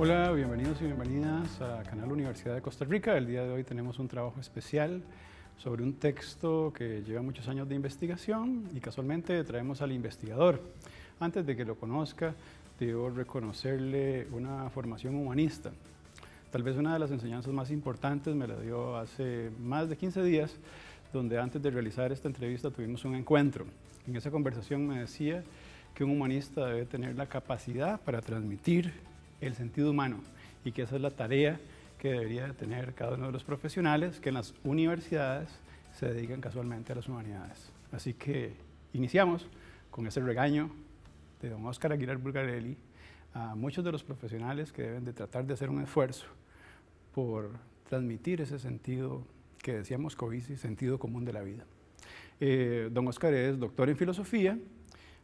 Hola, bienvenidos y bienvenidas a Canal Universidad de Costa Rica. El día de hoy tenemos un trabajo especial sobre un texto que lleva muchos años de investigación y casualmente traemos al investigador. Antes de que lo conozca, debo reconocerle una formación humanista. Tal vez una de las enseñanzas más importantes me la dio hace más de 15 días, donde antes de realizar esta entrevista tuvimos un encuentro. En esa conversación me decía que un humanista debe tener la capacidad para transmitir el sentido humano y que esa es la tarea que debería tener cada uno de los profesionales que en las universidades se dedican casualmente a las humanidades. Así que iniciamos con ese regaño de don Oscar Aguilar Bulgarelli a muchos de los profesionales que deben de tratar de hacer un esfuerzo por transmitir ese sentido que decíamos moscovici sentido común de la vida. Eh, don Oscar es doctor en filosofía,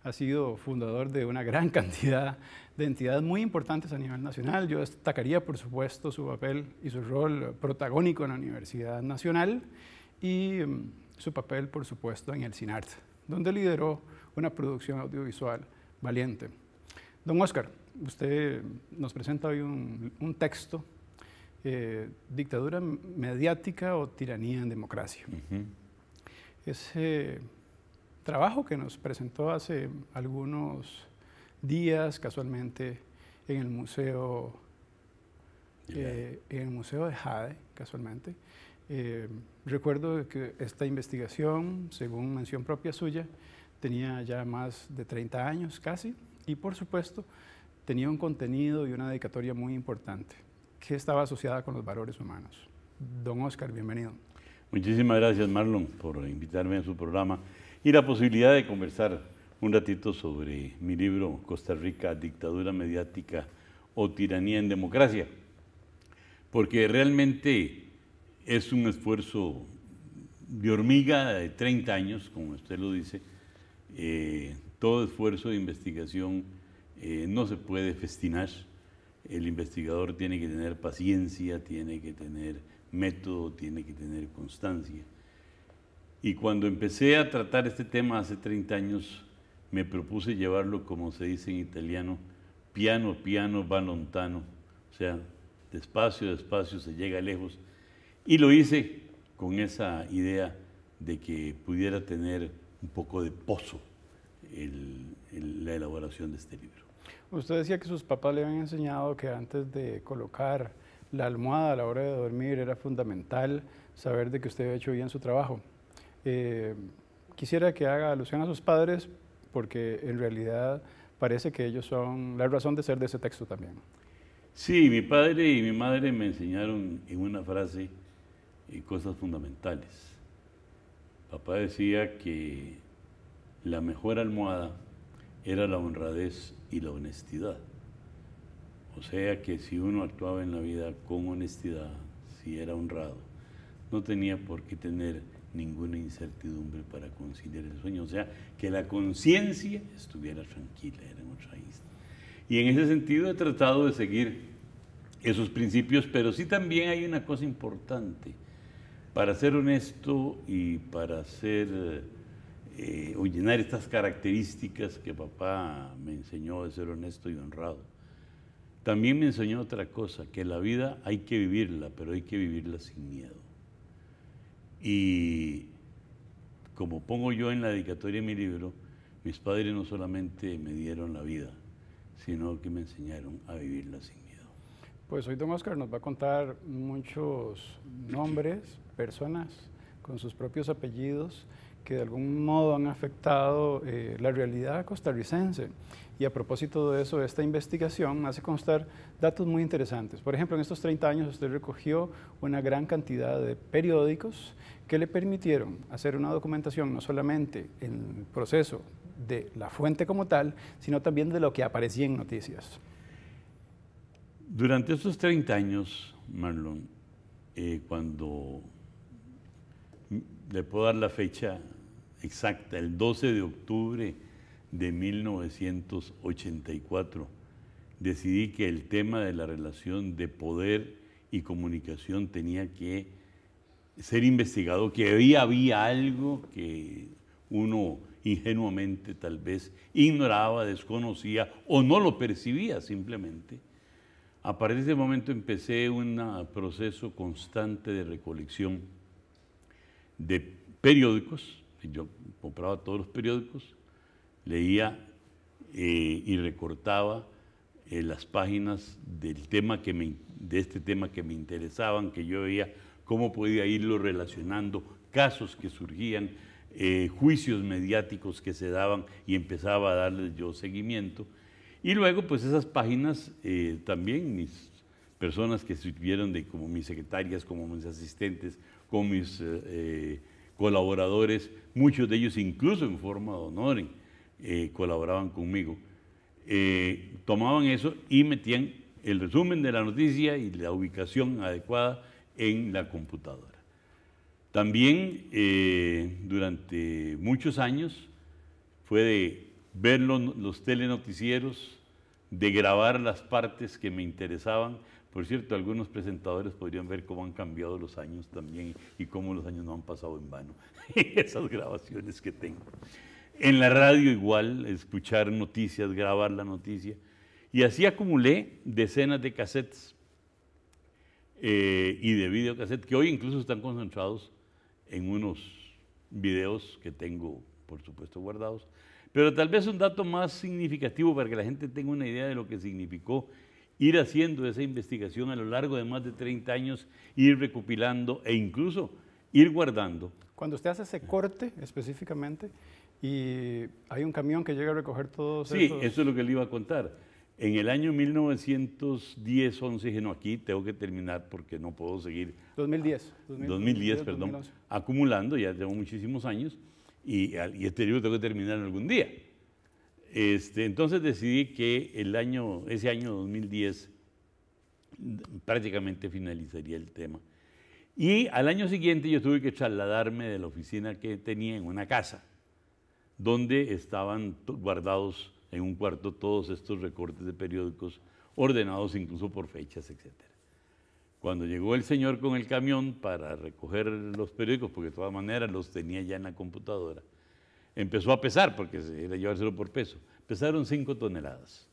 ha sido fundador de una gran cantidad de entidades muy importantes a nivel nacional. Yo destacaría, por supuesto, su papel y su rol protagónico en la Universidad Nacional y mm, su papel, por supuesto, en el CINART, donde lideró una producción audiovisual valiente. Don Oscar, usted nos presenta hoy un, texto, eh, Dictadura mediática o tiranía en democracia. Ese eh, trabajo que nos presentó hace algunos días, casualmente, en el Museo, eh, en el museo de Jade, casualmente. Eh, recuerdo que esta investigación, según mención propia suya, tenía ya más de 30 años casi y por supuesto tenía un contenido y una dedicatoria muy importante que estaba asociada con los valores humanos. Don Oscar, bienvenido. Muchísimas gracias Marlon por invitarme a su programa y la posibilidad de conversar un ratito sobre mi libro Costa Rica, Dictadura Mediática o Tiranía en Democracia, porque realmente es un esfuerzo de hormiga de 30 años, como usted lo dice, eh, todo esfuerzo de investigación eh, no se puede festinar, el investigador tiene que tener paciencia, tiene que tener método, tiene que tener constancia. Y cuando empecé a tratar este tema hace 30 años, me propuse llevarlo, como se dice en italiano, piano, piano, va lontano. O sea, despacio, despacio se llega lejos. Y lo hice con esa idea de que pudiera tener un poco de pozo el, la elaboración de este libro. Usted decía que sus papás le habían enseñado que antes de colocar la almohada a la hora de dormir era fundamental saber de que usted había hecho bien su trabajo. Eh, quisiera que haga alusión a sus padres porque en realidad parece que ellos son la razón de ser de ese texto también. Sí, mi padre y mi madre me enseñaron en una frase eh, cosas fundamentales. Papá decía que la mejor almohada era la honradez y la honestidad. O sea que si uno actuaba en la vida con honestidad, si era honrado, no tenía por qué tener ninguna incertidumbre para conciliar el sueño, o sea, que la conciencia estuviera tranquila, era un raíz. Y en ese sentido he tratado de seguir esos principios, pero sí también hay una cosa importante. Para ser honesto y para ser eh, o llenar estas características que papá me enseñó de ser honesto y honrado, también me enseñó otra cosa, que la vida hay que vivirla, pero hay que vivirla sin miedo. Y como pongo yo en la dedicatoria de mi libro, mis padres no solamente me dieron la vida, sino que me enseñaron a vivirla sin miedo. Pues hoy don Oscar nos va a contar muchos nombres, personas con sus propios apellidos que de algún modo han afectado eh, la realidad costarricense. Y a propósito de eso, esta investigación hace constar datos muy interesantes. Por ejemplo, en estos 30 años usted recogió una gran cantidad de periódicos que le permitieron hacer una documentación no solamente en el proceso de la fuente como tal, sino también de lo que aparecía en noticias. Durante estos 30 años, Marlon, eh, cuando mm, le puedo dar la fecha exacta, el 12 de octubre de 1984. Decidí que el tema de la relación de poder y comunicación tenía que ser investigado, que había, había algo que uno ingenuamente tal vez ignoraba, desconocía o no lo percibía simplemente. A partir de ese momento empecé un proceso constante de recolección de periódicos, yo compraba todos los periódicos, leía eh, y recortaba eh, las páginas del tema que me, de este tema que me interesaban, que yo veía cómo podía irlo relacionando, casos que surgían, eh, juicios mediáticos que se daban y empezaba a darles yo seguimiento. Y luego, pues esas páginas también, mis personas que sirvieron de como mis secretarias, como mis asistentes, como mis colaboradores, muchos de ellos incluso en forma de honor, eh, colaboraban conmigo, eh, tomaban eso y metían el resumen de la noticia y la ubicación adecuada en la computadora. También eh, durante muchos años fue de ver los, los telenoticieros, de grabar las partes que me interesaban, por cierto, algunos presentadores podrían ver cómo han cambiado los años también y cómo los años no han pasado en vano. Esas grabaciones que tengo. En la radio igual, escuchar noticias, grabar la noticia. Y así acumulé decenas de cassettes eh, y de videocassettes, que hoy incluso están concentrados en unos videos que tengo, por supuesto, guardados. Pero tal vez un dato más significativo para que la gente tenga una idea de lo que significó ir haciendo esa investigación a lo largo de más de 30 años, ir recopilando e incluso ir guardando. Cuando usted hace ese corte específicamente, y hay un camión que llega a recoger todos Sí, eso es lo que le iba a contar. En el año 1910, 11, dije, no, aquí tengo que terminar porque no puedo seguir. 2010. 2010, perdón. Acumulando, ya tengo muchísimos años y, y este libro tengo que terminar algún día. Este, entonces decidí que el año, ese año 2010 prácticamente finalizaría el tema. Y al año siguiente yo tuve que trasladarme de la oficina que tenía en una casa donde estaban guardados en un cuarto todos estos recortes de periódicos, ordenados incluso por fechas, etc. Cuando llegó el señor con el camión para recoger los periódicos, porque de todas maneras los tenía ya en la computadora, empezó a pesar, porque era llevárselo por peso. Pesaron cinco toneladas.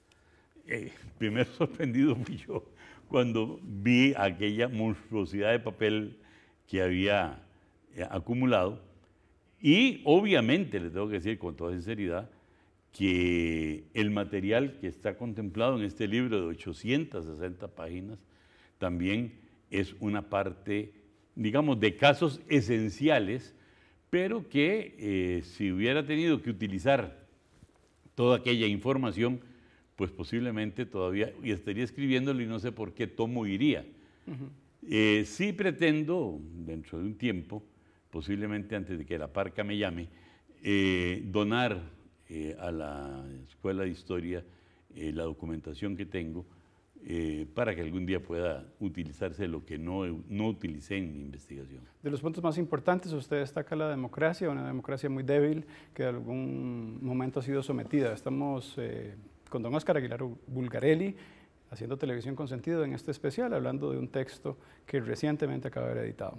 Eh, primero sorprendido fui yo cuando vi aquella monstruosidad de papel que había eh, acumulado y obviamente, le tengo que decir con toda sinceridad, que el material que está contemplado en este libro de 860 páginas también es una parte, digamos, de casos esenciales, pero que eh, si hubiera tenido que utilizar toda aquella información, pues posiblemente todavía y estaría escribiéndolo y no sé por qué tomo iría. Eh, sí pretendo, dentro de un tiempo, posiblemente antes de que la parca me llame, eh, donar eh, a la Escuela de Historia eh, la documentación que tengo para que algún día pueda utilizarse lo que no, no utilicé en mi investigación. De los puntos más importantes, usted destaca la democracia, una democracia muy débil que en algún momento ha sido sometida. Estamos con don Oscar Aguilar Bulgarelli, haciendo televisión con sentido en este especial, hablando de un texto que recientemente acaba de haber editado.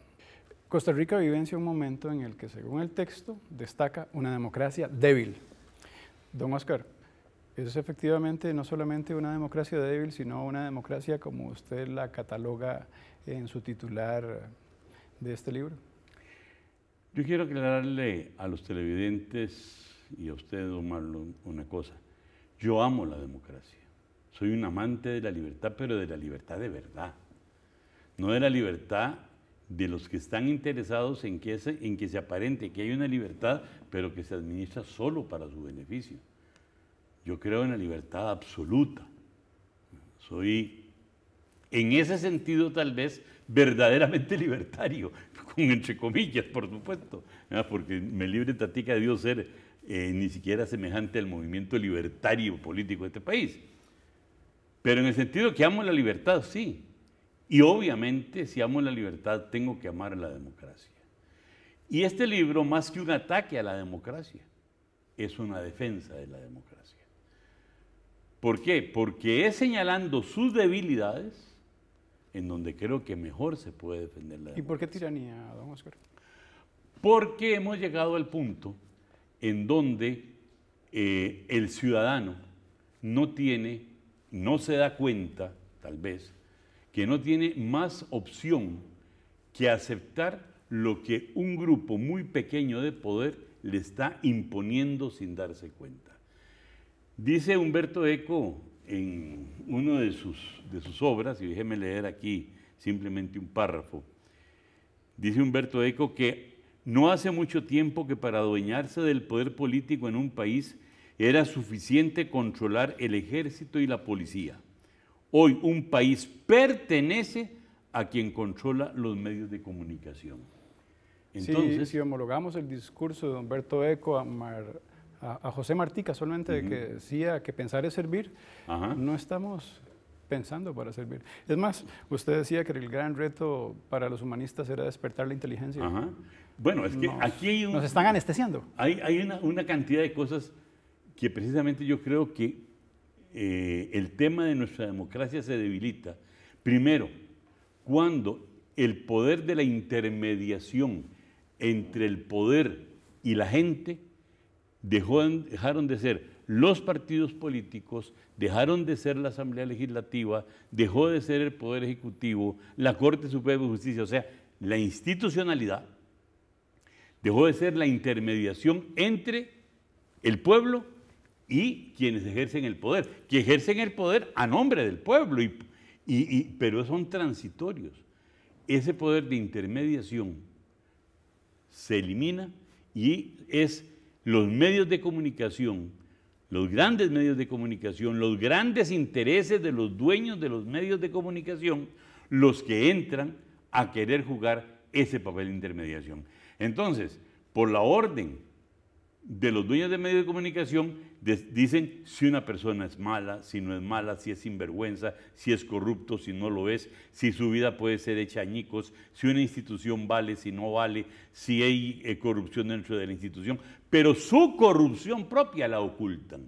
Costa Rica vivencia un momento en el que, según el texto, destaca una democracia débil. Don Oscar, es efectivamente no solamente una democracia débil, sino una democracia como usted la cataloga en su titular de este libro. Yo quiero aclararle a los televidentes y a usted, don Marlon, una cosa. Yo amo la democracia. Soy un amante de la libertad, pero de la libertad de verdad. No de la libertad de los que están interesados en que, se, en que se aparente que hay una libertad, pero que se administra solo para su beneficio. Yo creo en la libertad absoluta. Soy, en ese sentido tal vez, verdaderamente libertario, con entre comillas, por supuesto, porque me libre tatica de Dios ser eh, ni siquiera semejante al movimiento libertario político de este país. Pero en el sentido que amo la libertad, sí, y obviamente, si amo la libertad, tengo que amar la democracia. Y este libro, más que un ataque a la democracia, es una defensa de la democracia. ¿Por qué? Porque es señalando sus debilidades en donde creo que mejor se puede defender la democracia. ¿Y por qué tiranía, don Oscar? Porque hemos llegado al punto en donde eh, el ciudadano no tiene, no se da cuenta, tal vez, que no tiene más opción que aceptar lo que un grupo muy pequeño de poder le está imponiendo sin darse cuenta. Dice Humberto Eco en una de sus, de sus obras, y déjeme leer aquí simplemente un párrafo, dice Humberto Eco que no hace mucho tiempo que para adueñarse del poder político en un país era suficiente controlar el ejército y la policía. Hoy un país pertenece a quien controla los medios de comunicación. Entonces, si homologamos el discurso de Humberto Eco a, José Martica solamente que decía que pensar es servir, no estamos pensando para servir. Es más, usted decía que el gran reto para los humanistas era despertar la inteligencia. Bueno, es que aquí hay un, nos están anestesiando. Hay, una cantidad de cosas que precisamente yo creo que eh, el tema de nuestra democracia se debilita. Primero, cuando el poder de la intermediación entre el poder y la gente dejaron de ser los partidos políticos, dejaron de ser la Asamblea Legislativa, dejó de ser el Poder Ejecutivo, la Corte Suprema de Justicia, o sea, la institucionalidad, dejó de ser la intermediación entre el pueblo y quienes ejercen el poder, que ejercen el poder a nombre del pueblo, pero son transitorios. Ese poder de intermediación se elimina y es los medios de comunicación, los grandes medios de comunicación, los grandes intereses de los dueños de los medios de comunicación, los que entran a querer jugar ese papel de intermediación. Entonces, por la orden de los dueños de medios de comunicación, dicen si una persona es mala, si no es mala, si es sinvergüenza, si es corrupto, si no lo es, si su vida puede ser hecha añicos, si una institución vale, si no vale, si hay eh, corrupción dentro de la institución, pero su corrupción propia la ocultan.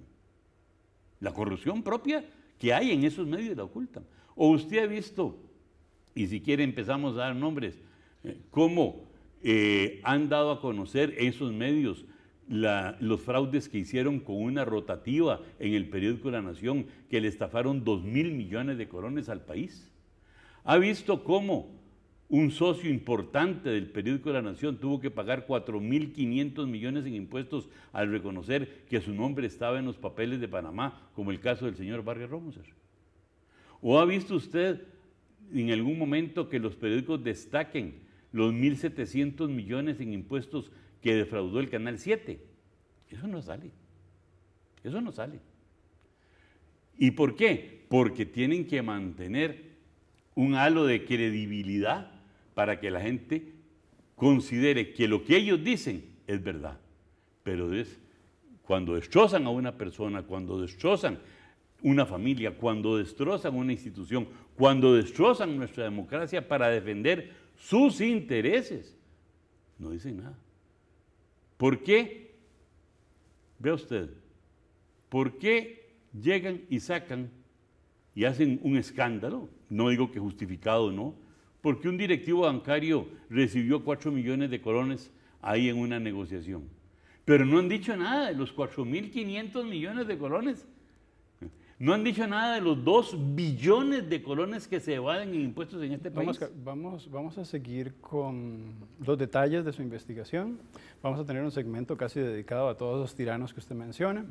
La corrupción propia que hay en esos medios la ocultan. O usted ha visto, y si quiere empezamos a dar nombres, eh, cómo eh, han dado a conocer esos medios los fraudes que hicieron con una rotativa en el periódico La Nación, que le estafaron 2 mil millones de corones al país. Ha visto cómo un socio importante del periódico La Nación tuvo que pagar 4.500 millones en impuestos al reconocer que su nombre estaba en los papeles de Panamá, como el caso del señor Vargas Romoser. ¿O ha visto usted en algún momento que los periódicos destaquen los 1.700 millones en impuestos que defraudó el Canal 7. Eso no sale. Eso no sale. ¿Y por qué? Porque tienen que mantener un halo de credibilidad para que la gente considere que lo que ellos dicen es verdad. Pero es cuando destrozan a una persona, cuando destrozan una familia, cuando destrozan una institución, cuando destrozan nuestra democracia para defender sus intereses, no dicen nada. ¿Por qué? Vea usted, ¿por qué llegan y sacan y hacen un escándalo? No digo que justificado, ¿no? Porque un directivo bancario recibió 4 millones de colones ahí en una negociación. Pero no han dicho nada de los 4.500 millones de colones no han dicho nada de los dos billones de colones que se evaden en impuestos en este país. vamos, vamos a seguir con los detalles de su investigación. Vamos a tener un segmento casi dedicado a todos los tiranos que usted menciona.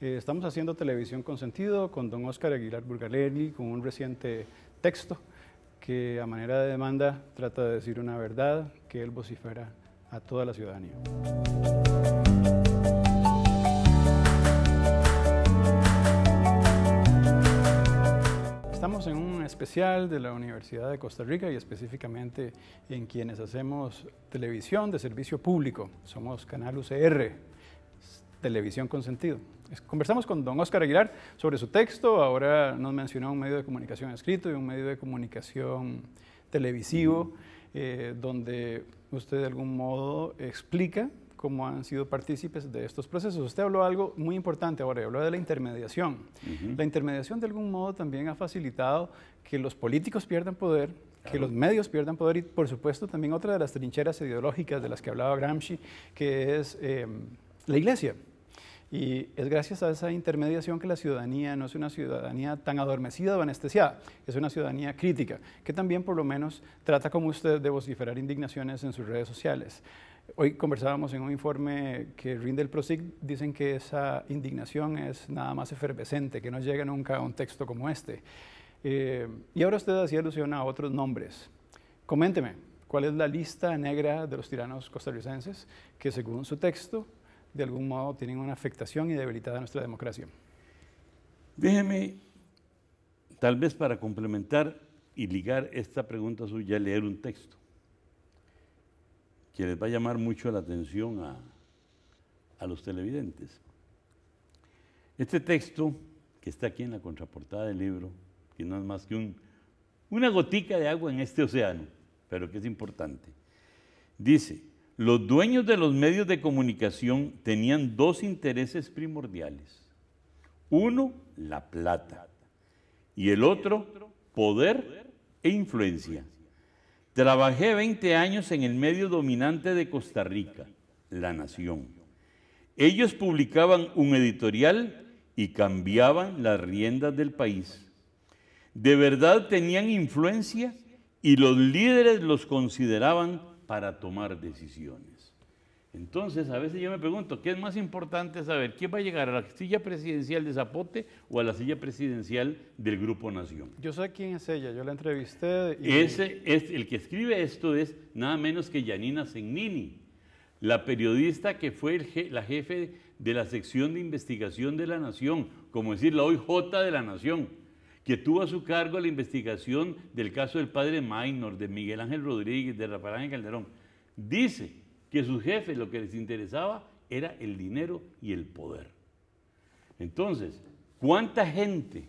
Eh, estamos haciendo televisión con sentido con don Oscar Aguilar Burgaleri, con un reciente texto que a manera de demanda trata de decir una verdad que él vocifera a toda la ciudadanía. especial de la Universidad de Costa Rica y específicamente en quienes hacemos televisión de servicio público. Somos Canal UCR, Televisión con Sentido. Conversamos con don Oscar Aguilar sobre su texto, ahora nos mencionó un medio de comunicación escrito y un medio de comunicación televisivo, eh, donde usted de algún modo explica como han sido partícipes de estos procesos. Usted habló algo muy importante ahora, habló de la intermediación. La intermediación de algún modo también ha facilitado que los políticos pierdan poder, que los medios pierdan poder y por supuesto también otra de las trincheras ideológicas de las que hablaba Gramsci, que es em, la iglesia. Y es gracias a esa intermediación que la ciudadanía no es una ciudadanía tan adormecida o anestesiada, es una ciudadanía crítica, que también por lo menos trata como usted de vociferar indignaciones en sus redes sociales. Hoy conversábamos en un informe que rinde el PROSIC, dicen que esa indignación es nada más efervescente, que no llega nunca a un texto como este. Eh, y ahora usted hacía alusión a otros nombres. Coménteme, ¿cuál es la lista negra de los tiranos costarricenses que según su texto, de algún modo, tienen una afectación y debilitada nuestra democracia? Déjeme, tal vez para complementar y ligar esta pregunta suya, leer un texto que les va a llamar mucho la atención a, los televidentes. Este texto, que está aquí en la contraportada del libro, que no es más que una gotica de agua en este océano, pero que es importante, dice, los dueños de los medios de comunicación tenían dos intereses primordiales. Uno, la plata, y el otro, poder e influencia. Trabajé 20 años en el medio dominante de Costa Rica, La Nación. Ellos publicaban un editorial y cambiaban las riendas del país. De verdad tenían influencia y los líderes los consideraban para tomar decisiones. Entonces, a veces yo me pregunto, ¿qué es más importante saber? ¿Quién va a llegar a la silla presidencial de Zapote o a la silla presidencial del Grupo Nación? Yo sé quién es ella, yo la entrevisté. Y... Ese es, el que escribe esto es nada menos que Yanina Zennini, la periodista que fue la jefe de la sección de investigación de la Nación, como decir la OIJ de la Nación, que tuvo a su cargo la investigación del caso del padre Maynor, de Miguel Ángel Rodríguez, de Rafael Ángel Calderón. Dice que sus jefes lo que les interesaba era el dinero y el poder. Entonces, ¿cuánta gente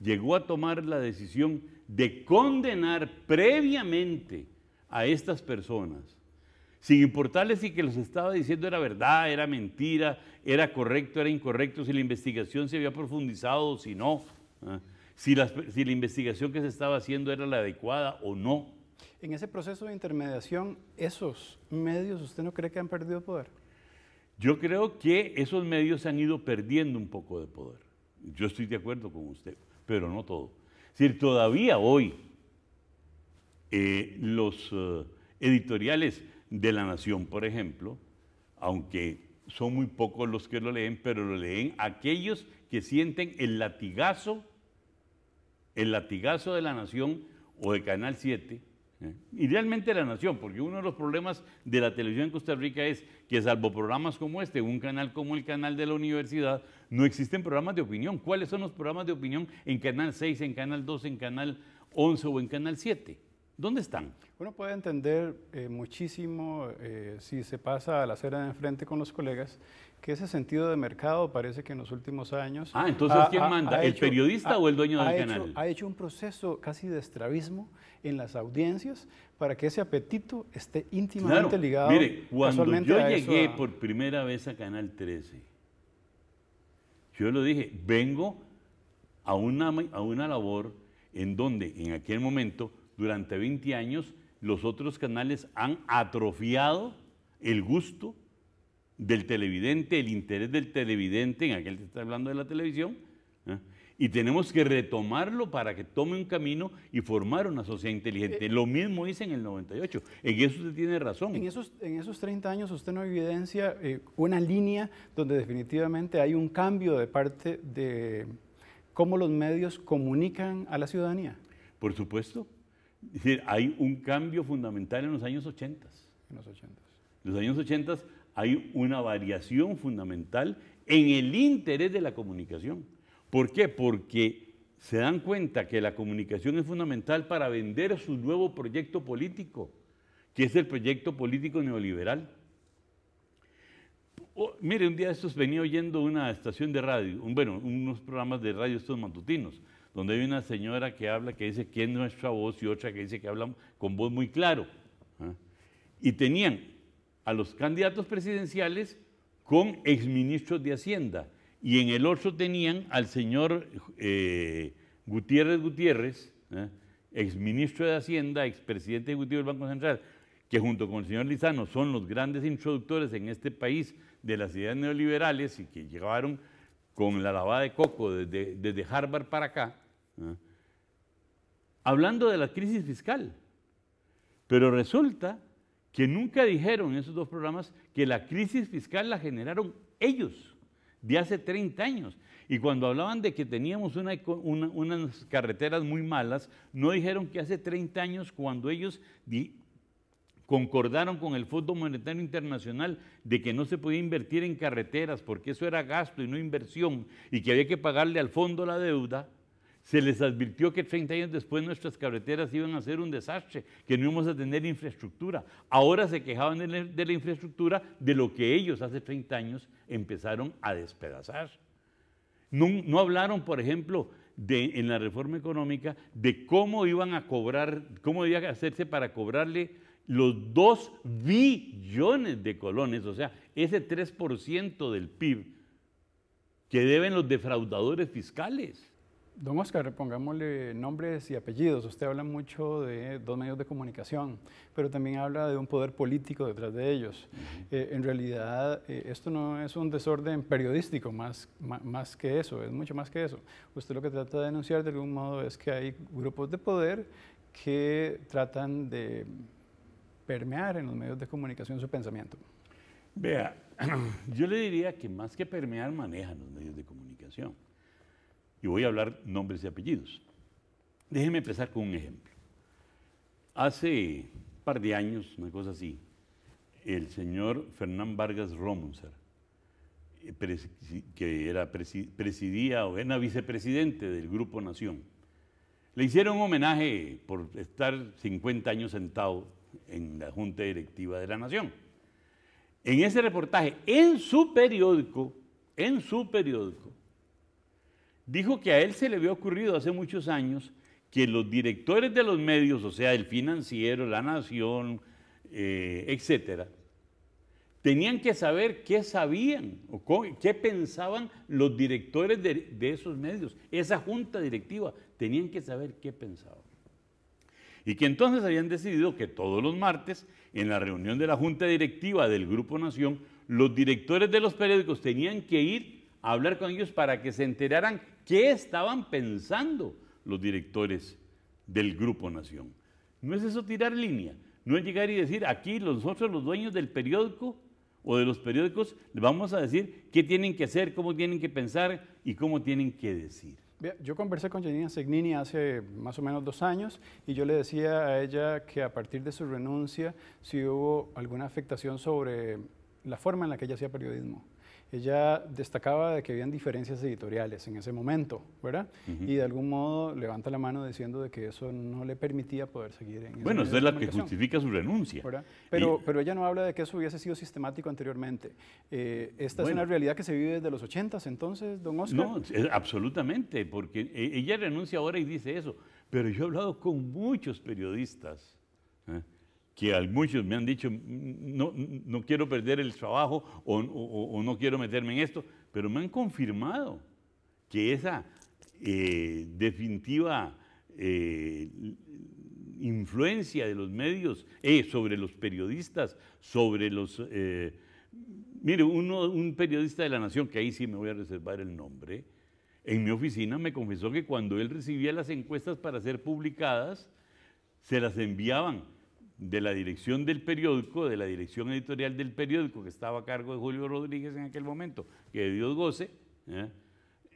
llegó a tomar la decisión de condenar previamente a estas personas, sin importarles si que los estaba diciendo era verdad, era mentira, era correcto, era incorrecto, si la investigación se había profundizado o si no, ah, si, si la investigación que se estaba haciendo era la adecuada o no? En ese proceso de intermediación, ¿esos medios usted no cree que han perdido poder? Yo creo que esos medios han ido perdiendo un poco de poder. Yo estoy de acuerdo con usted, pero no todo. Es decir, todavía hoy eh, los eh, editoriales de La Nación, por ejemplo, aunque son muy pocos los que lo leen, pero lo leen aquellos que sienten el latigazo, el latigazo de La Nación o de Canal 7, y ¿Eh? realmente la nación, porque uno de los problemas de la televisión en Costa Rica es que salvo programas como este, un canal como el canal de la universidad, no existen programas de opinión. ¿Cuáles son los programas de opinión en Canal 6, en Canal 2, en Canal 11 o en Canal 7? ¿Dónde están? Uno puede entender eh, muchísimo eh, si se pasa a la acera de enfrente con los colegas que ese sentido de mercado parece que en los últimos años... Ah, entonces ¿quién manda? ¿El periodista o el dueño del canal? ha hecho un proceso casi de estrabismo en las audiencias para que ese apetito esté íntimamente claro, ligado. Mire, cuando yo llegué por primera vez a Canal 13, yo lo dije, vengo a una, a una labor en donde en aquel momento, durante 20 años, los otros canales han atrofiado el gusto del televidente, el interés del televidente, en aquel que está hablando de la televisión, ¿eh? y tenemos que retomarlo para que tome un camino y formar una sociedad inteligente. Eh, Lo mismo hice en el 98, en eso usted tiene razón. En esos, en esos 30 años usted no evidencia eh, una línea donde definitivamente hay un cambio de parte de cómo los medios comunican a la ciudadanía. Por supuesto, hay un cambio fundamental en los años 80. En los 80. Los años 80 hay una variación fundamental en el interés de la comunicación. ¿Por qué? Porque se dan cuenta que la comunicación es fundamental para vender su nuevo proyecto político, que es el proyecto político neoliberal. Oh, mire, un día estos venía oyendo una estación de radio, bueno, unos programas de radio estos matutinos, donde hay una señora que habla que dice que es nuestra voz y otra que dice que habla con voz muy claro. ¿ah? Y tenían a los candidatos presidenciales con exministros de Hacienda. Y en el otro tenían al señor eh, Gutiérrez Gutiérrez, ¿eh? exministro de Hacienda, expresidente ejecutivo del Banco Central, que junto con el señor Lizano son los grandes introductores en este país de las ideas neoliberales y que llegaron con la lavada de coco desde, Harvard para acá, ¿eh? hablando de la crisis fiscal. Pero resulta que nunca dijeron en esos dos programas que la crisis fiscal la generaron ellos de hace 30 años. Y cuando hablaban de que teníamos unas carreteras muy malas, no dijeron que hace 30 años cuando ellos concordaron con el Fondo Monetario Internacional de que no se podía invertir en carreteras porque eso era gasto y no inversión y que había que pagarle al fondo la deuda, se les advirtió que 30 años después nuestras carreteras iban a ser un desastre, que no íbamos a tener infraestructura. Ahora se quejaban de la, infraestructura de lo que ellos hace 30 años empezaron a despedazar. No, hablaron, por ejemplo, en la reforma económica de cómo iban a cobrar, cómo a hacerse para cobrarle los 2 billones de colones, o sea, ese 3% del PIB que deben los defraudadores fiscales. Don Oscar, pongámosle nombres y apellidos. Usted habla mucho de dos medios de comunicación, pero también habla de un poder político detrás de ellos. Eh, en realidad, eh, esto no es un desorden periodístico más, más, que eso, es mucho más que eso. Usted lo que trata de denunciar de algún modo es que hay grupos de poder que tratan de permear en los medios de comunicación su pensamiento. Vea, yo le diría que más que permear, manejan los medios de comunicación. Y voy a hablar nombres y apellidos. Déjenme empezar con un ejemplo. Hace un par de años, una cosa así, el señor Fernán Vargas Romonser, eh, que era presidía o era vicepresidente del Grupo Nación, le hicieron un homenaje por estar 50 años sentado en la Junta Directiva de la Nación. En ese reportaje, en su periódico, en su periódico, dijo que a él se le había ocurrido hace muchos años que los directores de los medios, o sea, el financiero, la nación, eh, etc., tenían que saber qué sabían o qué pensaban los directores de, de, esos medios. Esa junta directiva tenían que saber qué pensaban. Y que entonces habían decidido que todos los martes, en la reunión de la junta directiva del Grupo Nación, los directores de los periódicos tenían que ir a hablar con ellos para que se enteraran ¿Qué estaban pensando los directores del Grupo Nación? No es eso tirar línea, no es llegar y decir aquí nosotros los dueños del periódico o de los periódicos les vamos a decir qué tienen que hacer, cómo tienen que pensar y cómo tienen que decir. Yo conversé con Janina Segnini hace más o menos dos años y yo le decía a ella que a partir de su renuncia si hubo alguna afectación sobre la forma en la que ella hacía periodismo ella destacaba de que habían diferencias editoriales en ese momento, ¿verdad? Y de algún modo levanta la mano diciendo de que eso no le permitía poder seguir en Bueno, esa es la que justifica su renuncia. ¿verdad? Pero, pero ella no habla de que eso hubiese sido sistemático anteriormente. Eh, esta es una realidad que se vive desde los 80 entonces, don Oscar. No, absolutamente, porque e, ella renuncia ahora y dice eso. Pero yo he hablado con muchos periodistas. ¿eh? que muchos me han dicho, mm, mm, mm, no, quiero perder el trabajo o, no quiero meterme en esto, pero me han confirmado que esa eh, definitiva eh, influencia de los medios eh, sobre los periodistas, sobre los... mire, un periodista de la Nación, que ahí sí me voy a reservar el nombre, en mi oficina me confesó que cuando él recibía las encuestas para ser publicadas, se las enviaban de la dirección del periódico, de la dirección editorial del periódico que estaba a cargo de Julio Rodríguez en aquel momento, que Dios goce, ¿eh?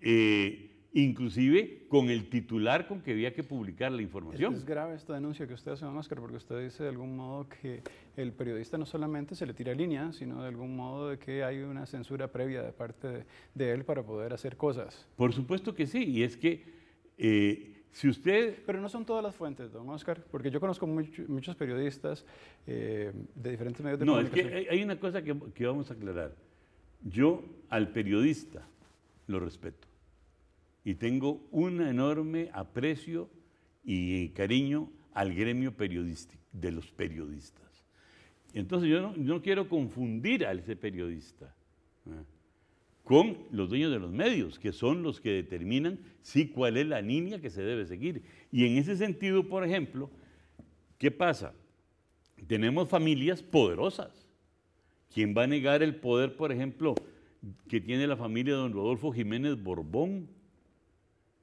Eh, inclusive con el titular con que había que publicar la información. Es, grave esta denuncia que usted hace, don Oscar, porque usted dice de algún modo que el periodista no solamente se le tira línea, sino de algún modo de que hay una censura previa de parte de, él para poder hacer cosas. Por supuesto que sí, y es que... Eh, si usted... Pero no son todas las fuentes, don Oscar, porque yo conozco muchos periodistas eh, de diferentes medios de comunicación. No, es que hay una cosa que, vamos a aclarar. Yo al periodista lo respeto y tengo un enorme aprecio y cariño al gremio periodístico, de los periodistas. Entonces yo no, quiero confundir a ese periodista. ¿eh? con los dueños de los medios, que son los que determinan si cuál es la línea que se debe seguir. Y en ese sentido, por ejemplo, ¿qué pasa? Tenemos familias poderosas. ¿Quién va a negar el poder, por ejemplo, que tiene la familia de don Rodolfo Jiménez Borbón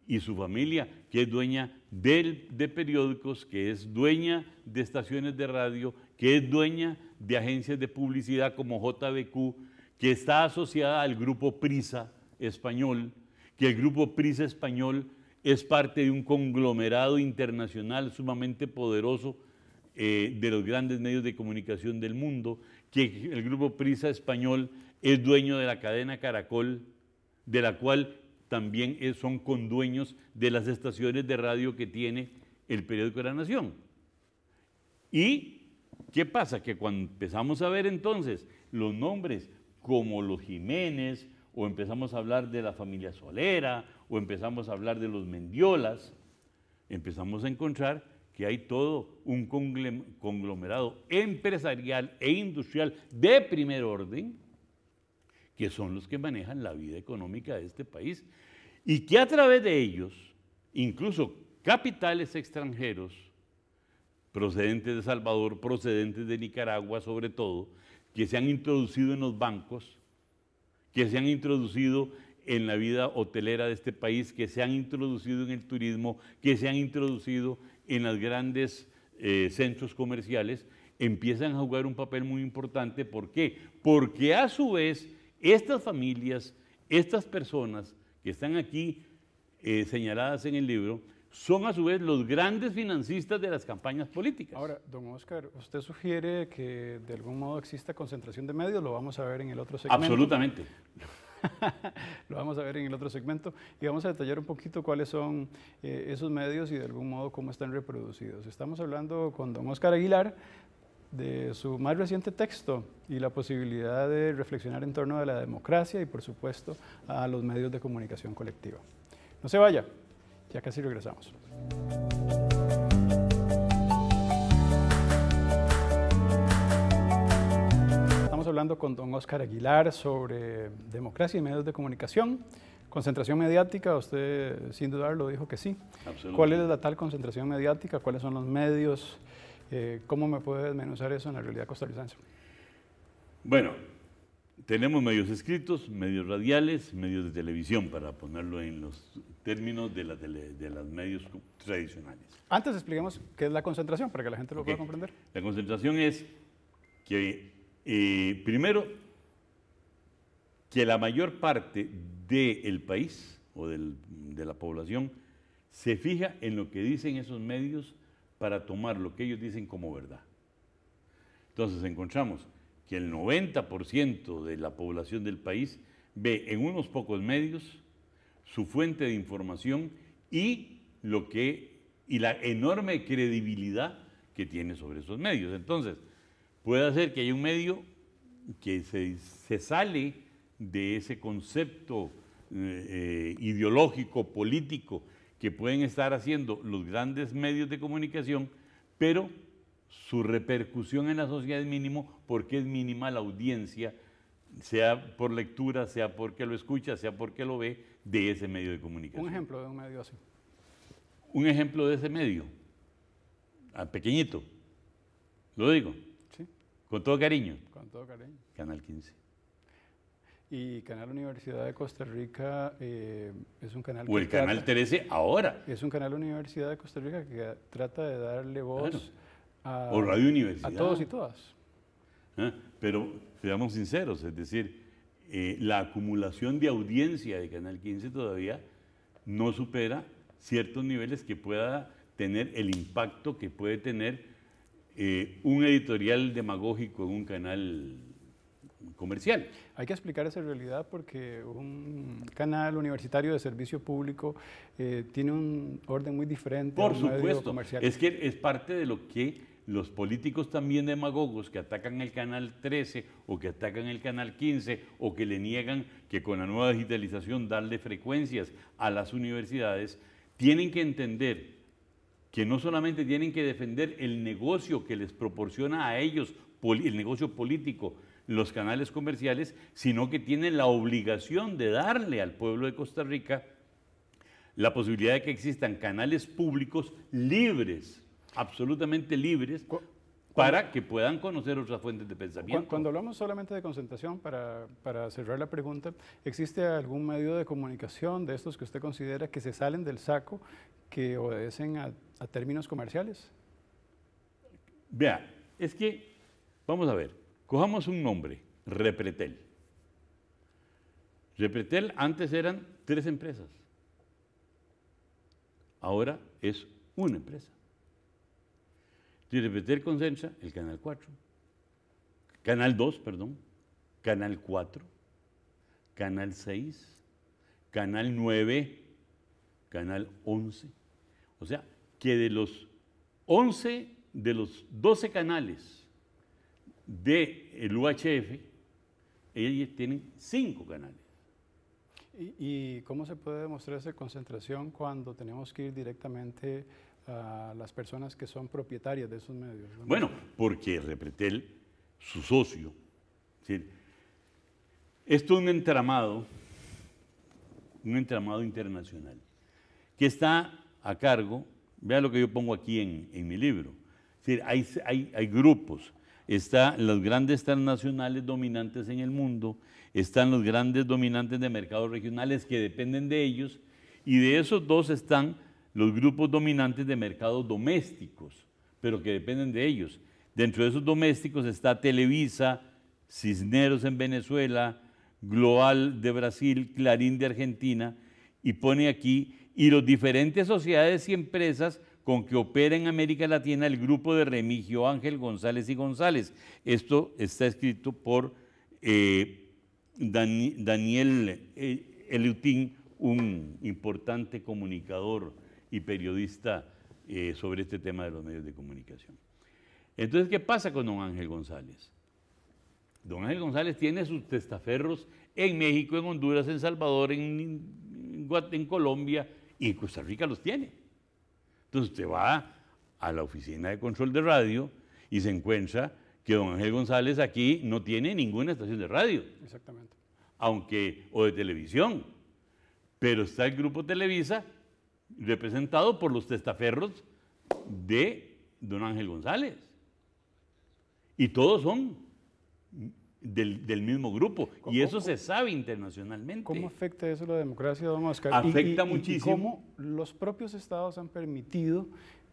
y su familia, que es dueña de periódicos, que es dueña de estaciones de radio, que es dueña de agencias de publicidad como JBQ, que está asociada al grupo Prisa español, que el grupo Prisa español es parte de un conglomerado internacional sumamente poderoso eh, de los grandes medios de comunicación del mundo, que el grupo Prisa español es dueño de la cadena Caracol, de la cual también son condueños de las estaciones de radio que tiene el periódico de la Nación. ¿Y qué pasa? Que cuando empezamos a ver entonces los nombres como los Jiménez, o empezamos a hablar de la familia Solera, o empezamos a hablar de los Mendiolas, empezamos a encontrar que hay todo un conglomerado empresarial e industrial de primer orden, que son los que manejan la vida económica de este país, y que a través de ellos, incluso capitales extranjeros, procedentes de Salvador, procedentes de Nicaragua sobre todo, que se han introducido en los bancos, que se han introducido en la vida hotelera de este país, que se han introducido en el turismo, que se han introducido en los grandes eh, centros comerciales, empiezan a jugar un papel muy importante. ¿Por qué? Porque a su vez estas familias, estas personas que están aquí eh, señaladas en el libro, son a su vez los grandes financistas de las campañas políticas. Ahora, don Oscar, usted sugiere que de algún modo exista concentración de medios, lo vamos a ver en el otro segmento. Absolutamente. lo vamos a ver en el otro segmento y vamos a detallar un poquito cuáles son eh, esos medios y de algún modo cómo están reproducidos. Estamos hablando con don Oscar Aguilar de su más reciente texto y la posibilidad de reflexionar en torno a la democracia y por supuesto a los medios de comunicación colectiva. No se vaya. Ya casi regresamos. Estamos hablando con don Oscar Aguilar sobre democracia y medios de comunicación. Concentración mediática, usted sin dudar lo dijo que sí. ¿Cuál es la tal concentración mediática? ¿Cuáles son los medios? Eh, ¿Cómo me puede desmenuzar eso en la realidad costarricense? Bueno, tenemos medios escritos, medios radiales, medios de televisión, para ponerlo en los términos de, la los medios tradicionales. Antes expliquemos qué es la concentración, para que la gente lo pueda comprender. La concentración es que, eh, primero, que la mayor parte del país o de la población se fija en lo que dicen esos medios para tomar lo que ellos dicen como verdad. Entonces encontramos que el 90% de la población del país ve en unos pocos medios su fuente de información y lo que y la enorme credibilidad que tiene sobre esos medios. Entonces, puede ser que haya un medio que se, sale de ese concepto eh, eh, ideológico, político, que pueden estar haciendo los grandes medios de comunicación, pero su repercusión en la sociedad es mínimo porque es mínima la audiencia, sea por lectura, sea porque lo escucha, sea porque lo ve, de ese medio de comunicación. Un ejemplo de un medio así. Un ejemplo de ese medio, pequeñito, lo digo. Sí. Con todo cariño. Con todo cariño. Canal 15. Y Canal Universidad de Costa Rica eh, es un canal... O el Canal 13 ahora. Es un canal Universidad de Costa Rica que trata de darle voz o Radio Universidad. A todos y todas. ¿Eh? Pero seamos sinceros, es decir, eh, la acumulación de audiencia de Canal 15 todavía no supera ciertos niveles que pueda tener el impacto que puede tener eh, un editorial demagógico en un canal comercial. Hay que explicar esa realidad porque un canal universitario de servicio público tiene un orden muy diferente. Por supuesto, comercial. es que es parte de lo que los políticos también demagogos que atacan el canal 13 o que atacan el canal 15 o que le niegan que con la nueva digitalización darle frecuencias a las universidades, tienen que entender que no solamente tienen que defender el negocio que les proporciona a ellos, el negocio político, los canales comerciales, sino que tienen la obligación de darle al pueblo de Costa Rica la posibilidad de que existan canales públicos libres absolutamente libres para que puedan conocer otras fuentes de pensamiento. Cuando hablamos solamente de concentración, para, cerrar la pregunta, ¿existe algún medio de comunicación de estos que usted considera que se salen del saco, que obedecen a, a términos comerciales? Vea, es que, vamos a ver, cojamos un nombre, Repretel. Repretel antes eran tres empresas, ahora es una empresa. Repetir concentra, el Canal 4. Canal 2, perdón. Canal 4. Canal 6. Canal 9. Canal 11. O sea, que de los 11, de los 12 canales del UHF, ellos tienen 5 canales. ¿Y, ¿Y cómo se puede demostrar esa concentración cuando tenemos que ir directamente a las personas que son propietarias de esos medios. Bueno, porque Repretel, su socio, esto es un entramado, un entramado internacional, que está a cargo, vea lo que yo pongo aquí en, mi libro, hay, hay, hay grupos, están los grandes transnacionales dominantes en el mundo, están los grandes dominantes de mercados regionales que dependen de ellos, y de esos dos están los grupos dominantes de mercados domésticos, pero que dependen de ellos. Dentro de esos domésticos está Televisa, Cisneros en Venezuela, Global de Brasil, Clarín de Argentina, y pone aquí, y las diferentes sociedades y empresas con que opera en América Latina el grupo de Remigio Ángel González y González. Esto está escrito por eh, Daniel eh, Elutín, un importante comunicador y periodista eh, sobre este tema de los medios de comunicación. Entonces, ¿qué pasa con don Ángel González? Don Ángel González tiene sus testaferros en México, en Honduras, en Salvador, en, Colombia y en Costa Rica los tiene. Entonces usted va a la oficina de control de radio y se encuentra que don Ángel González aquí no tiene ninguna estación de radio. Exactamente. Aunque, o de televisión. Pero está el grupo Televisa representado por los testaferros de don Ángel González. Y todos son del, mismo grupo. Y eso se sabe internacionalmente. ¿Cómo afecta eso la democracia, don Oscar? Afecta muchísimo. ¿Cómo los propios estados han permitido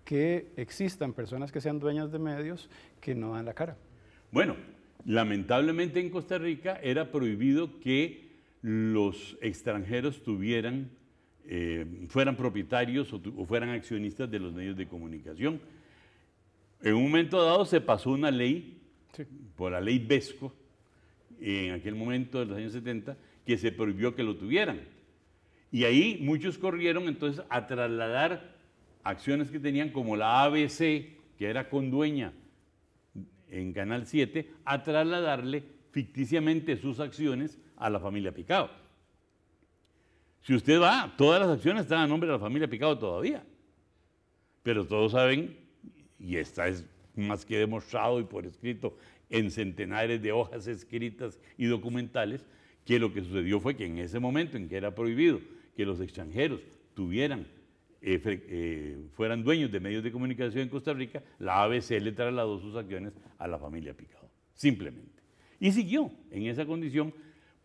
que existan personas que sean dueñas de medios que no dan la cara? Bueno, lamentablemente en Costa Rica era prohibido que los extranjeros tuvieran eh, fueran propietarios o, fueran accionistas de los medios de comunicación. En un momento dado se pasó una ley, por la ley Vesco, en aquel momento de los años 70, que se prohibió que lo tuvieran. Y ahí muchos corrieron entonces a trasladar acciones que tenían como la ABC, que era condueña en Canal 7, a trasladarle ficticiamente sus acciones a la familia Picado. Si usted va, todas las acciones están a nombre de la familia Picado todavía. Pero todos saben, y esta es más que demostrado y por escrito en centenares de hojas escritas y documentales, que lo que sucedió fue que en ese momento en que era prohibido que los extranjeros tuvieran, eh, eh, fueran dueños de medios de comunicación en Costa Rica, la ABC le trasladó sus acciones a la familia Picado, simplemente. Y siguió en esa condición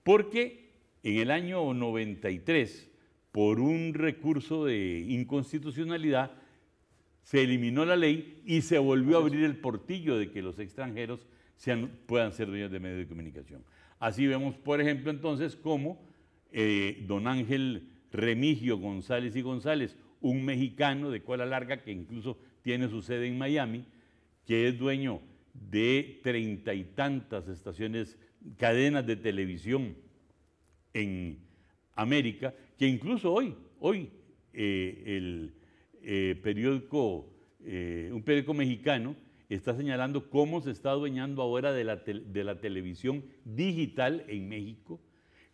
porque en el año 93, por un recurso de inconstitucionalidad, se eliminó la ley y se volvió a abrir el portillo de que los extranjeros puedan ser dueños de medios de comunicación. Así vemos, por ejemplo, entonces cómo eh, don Ángel Remigio González y González, un mexicano de cola larga que incluso tiene su sede en Miami, que es dueño de treinta y tantas estaciones, cadenas de televisión, en América, que incluso hoy, hoy eh, el eh, periódico, eh, un periódico mexicano está señalando cómo se está adueñando ahora de la, de la televisión digital en México,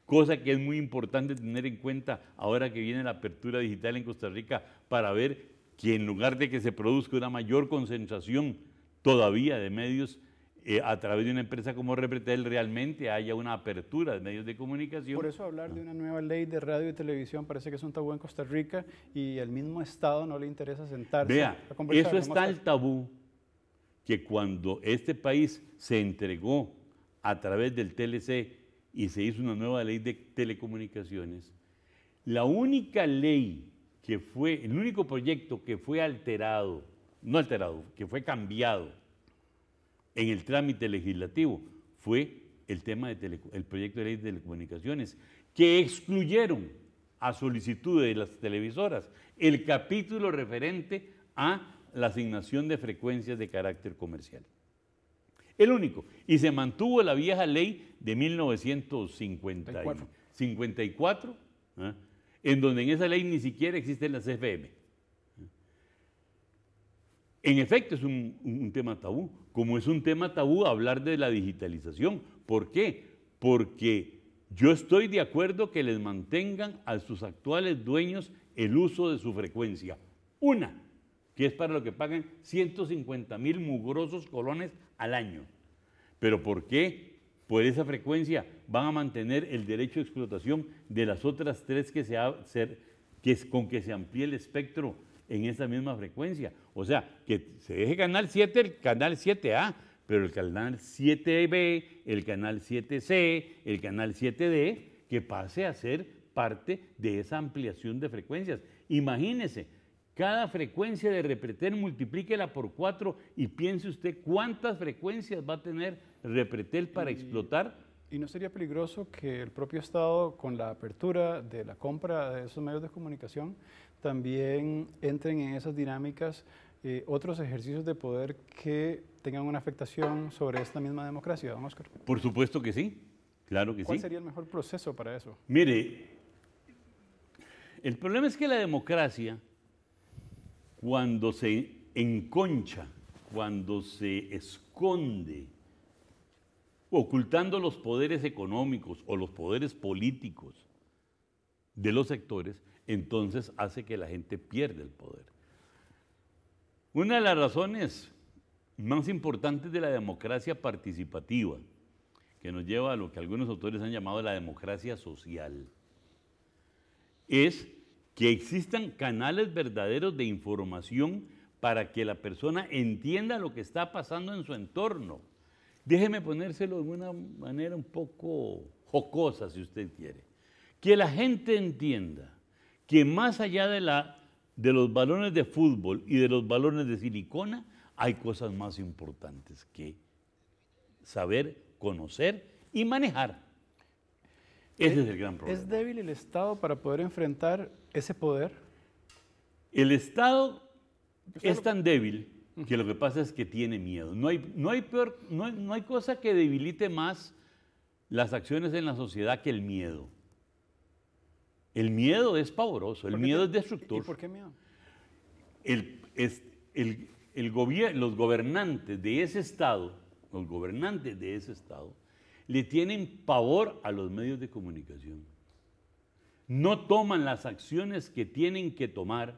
cosa que es muy importante tener en cuenta ahora que viene la apertura digital en Costa Rica para ver que en lugar de que se produzca una mayor concentración todavía de medios eh, a través de una empresa como Repretel realmente haya una apertura de medios de comunicación. Por eso hablar de una nueva ley de radio y televisión parece que es un tabú en Costa Rica y al mismo Estado no le interesa sentarse a conversar. Eso está el tabú que cuando este país se entregó a través del TLC y se hizo una nueva ley de telecomunicaciones, la única ley que fue, el único proyecto que fue alterado, no alterado, que fue cambiado en el trámite legislativo fue el tema del proyecto de ley de telecomunicaciones, que excluyeron a solicitud de las televisoras el capítulo referente a la asignación de frecuencias de carácter comercial. El único. Y se mantuvo la vieja ley de 1954, 54, ¿ah? en donde en esa ley ni siquiera existen las FM. En efecto, es un, tema tabú, como es un tema tabú hablar de la digitalización. ¿Por qué? Porque yo estoy de acuerdo que les mantengan a sus actuales dueños el uso de su frecuencia. Una, que es para lo que pagan 150 mil mugrosos colones al año. ¿Pero por qué? Por esa frecuencia van a mantener el derecho de explotación de las otras tres que se, con que se amplíe el espectro en esa misma frecuencia. O sea, que se deje canal 7, el canal 7A, pero el canal 7B, el canal 7C, el canal 7D, que pase a ser parte de esa ampliación de frecuencias. Imagínese, cada frecuencia de Repreter multiplíquela por 4 y piense usted cuántas frecuencias va a tener Repretel para explotar. ¿Y no sería peligroso que el propio Estado, con la apertura de la compra de esos medios de comunicación, también entren en esas dinámicas eh, otros ejercicios de poder que tengan una afectación sobre esta misma democracia, don Oscar? Por supuesto que sí, claro que sí. ¿Cuál sería el mejor proceso para eso? Mire, el problema es que la democracia, cuando se enconcha, cuando se esconde, ocultando los poderes económicos o los poderes políticos de los sectores, entonces hace que la gente pierda el poder. Una de las razones más importantes de la democracia participativa, que nos lleva a lo que algunos autores han llamado la democracia social, es que existan canales verdaderos de información para que la persona entienda lo que está pasando en su entorno. Déjeme ponérselo de una manera un poco jocosa, si usted quiere. Que la gente entienda que más allá de, la, de los balones de fútbol y de los balones de silicona, hay cosas más importantes que saber, conocer y manejar. Ese es el gran problema. ¿Es débil el Estado para poder enfrentar ese poder? El Estado pues es tan débil que lo que pasa es que tiene miedo. No hay, no hay, peor, no hay cosa que debilite más las acciones en la sociedad que el miedo. El miedo es pavoroso, el miedo es destructor. ¿Y por qué miedo? los gobernantes de ese Estado, los gobernantes de ese Estado, le tienen pavor a los medios de comunicación. No toman las acciones que tienen que tomar